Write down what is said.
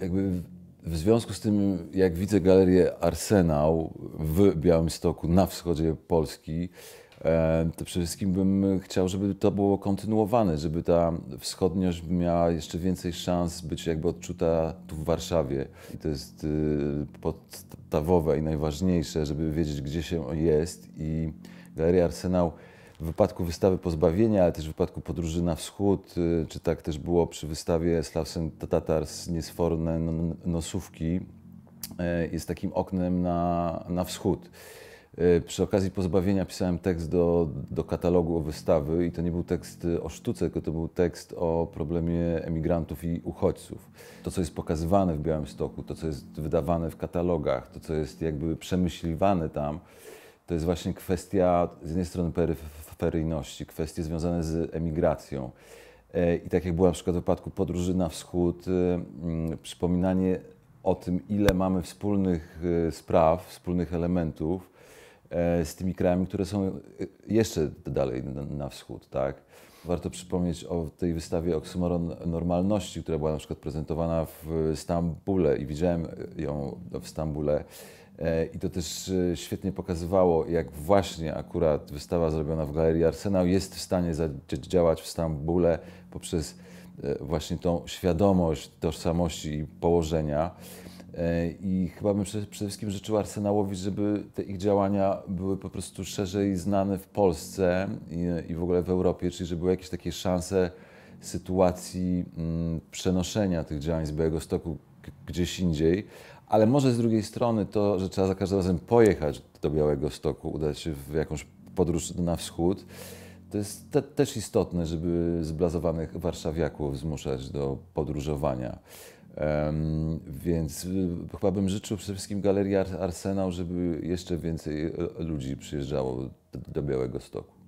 jakby w związku z tym, jak widzę galerię Arsenał w Białymstoku na wschodzie Polski, e, to przede wszystkim bym chciał, żeby to było kontynuowane, żeby ta wschodniość miała jeszcze więcej szans być jakby odczuta tu w Warszawie. I to jest y, podstawowe i najważniejsze, żeby wiedzieć, gdzie się jest. I Galeria Arsenał w wypadku wystawy Pozbawienia, ale też w wypadku podróży na wschód, y, czy tak też było przy wystawie Slawsen Tatar z niesforne nosówki, y, jest takim oknem na, na wschód. Y, przy okazji pozbawienia pisałem tekst do, do katalogu o wystawy i to nie był tekst o sztuce, tylko to był tekst o problemie emigrantów i uchodźców. To, co jest pokazywane w Białymstoku, to, co jest wydawane w katalogach, to, co jest jakby przemyśliwane tam, to jest właśnie kwestia z jednej strony peryferyjności, kwestie związane z emigracją. E, I tak jak była na przykład w wypadku podróży na wschód, e, mm, przypominanie o tym, ile mamy wspólnych e, spraw, wspólnych elementów z tymi krajami, które są jeszcze dalej na wschód, tak? Warto przypomnieć o tej wystawie Oksymoron Normalności, która była na przykład prezentowana w Stambule i widziałem ją w Stambule E, I to też e, świetnie pokazywało, jak właśnie akurat wystawa zrobiona w Galerii Arsenał jest w stanie działać w Stambule poprzez e, właśnie tą świadomość tożsamości i położenia. I chyba bym przede wszystkim życzył Arsenałowi, żeby te ich działania były po prostu szerzej znane w Polsce i w ogóle w Europie, czyli żeby były jakieś takie szanse sytuacji mm, przenoszenia tych działań z Białego Stoku gdzieś indziej, ale może z drugiej strony to, że trzeba za każdym razem pojechać do Białego Stoku, udać się w jakąś podróż na wschód, to jest te, też istotne, żeby zblazowanych warszawiaków zmuszać do podróżowania. Um, więc y, chyba bym życzył przede wszystkim Galerii Arsenał, żeby jeszcze więcej y, ludzi przyjeżdżało do, do Białego Stoku.